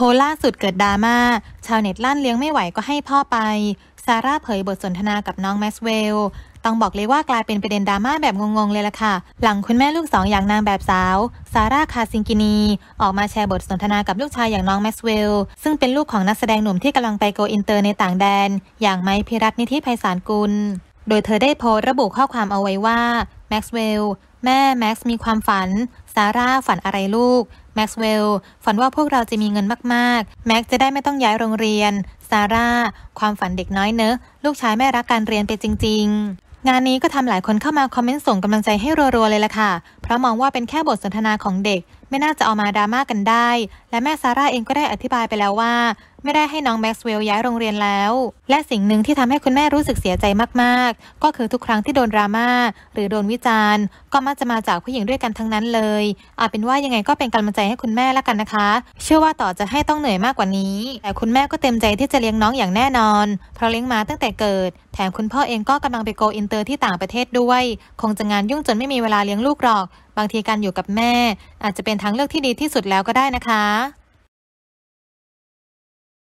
โพล่าสุดเกิดดราม่า ชาวเน็ตลั่นเลี้ยงไม่ไหวก็ให้พ่อไป ซาร่าเผยบทสนทนากับน้องแมสเวล ต้องบอกเลยว่ากลายเป็นประเด็นดราม่าแบบงงๆ เลยล่ะค่ะ หลังคุณแม่ลูกสองอย่างนางแบบสาว ซาร่าคาซิงกินี ออกมาแชร์บทสนทนากับลูกชายอย่างน้องแมสเวล ซึ่งเป็นลูกของนักแสดงหนุ่มที่กำลังไปโกอินเตอร์ในต่างแดน อย่างไมค์พิรัตนิธิไพศาลกุล โดยเธอได้โพสระบุข้อความเอาไว้ว่า แม็กซ์เวล แม่แม็กซ์มีความฝัน ซาร่าฝันอะไรลูกแม็กซ์เวลล์ฝันว่าพวกเราจะมีเงินมาก ๆ แม็กจะได้ไม่ต้องย้ายโรงเรียน ซาร่าความฝันเด็กน้อยเนอะ ลูกชายแม่รักการเรียนไปจริง ๆ งานนี้ก็ทำหลายคนเข้ามาคอมเมนต์ส่งกำลังใจให้รัว ๆ เลยล่ะค่ะเพราะมองว่า เป็นแค่บทสนทนาของเด็ก ไม่น่าจะเอามาดราม่ากกันได้ และแม่ซาร่าเองก็ได้อธิบายไปแล้วว่า ไม่ได้ให้น้องแม็กซ์เวลย้ายโรงเรียนแล้ว และสิ่งหนึ่งที่ทำให้คุณแม่รู้สึกเสียใจมากๆ ก็คือทุกครั้งที่โดนดราม่า หรือโดนวิจารณ์ ก็มักจะมาจากผู้หญิงด้วยกันทั้งนั้นเลย อาจเป็นว่ายังไงก็เป็นกำลังใจให้คุณแม่ละกันนะคะ เชื่อว่าต่อจะให้ต้องเหนื่อยมากกว่านี้ แต่คุณแม่ก็เต็มใจที่จะเลี้ยงน้องอย่างแน่นอน เพราะเลี้ยงมาตั้งแต่เกิด แถมคุณพ่อเองก็กำลังไปโกอินเตอร์ที่ต่างประเทศด้วย คงจะงานยุ่งจนไม่มีเวลาเลี้ยงลูกหรอกบางทีการอยู่กับแม่อาจจะเป็นทางเลือกที่ดีที่สุดแล้วก็ได้นะคะ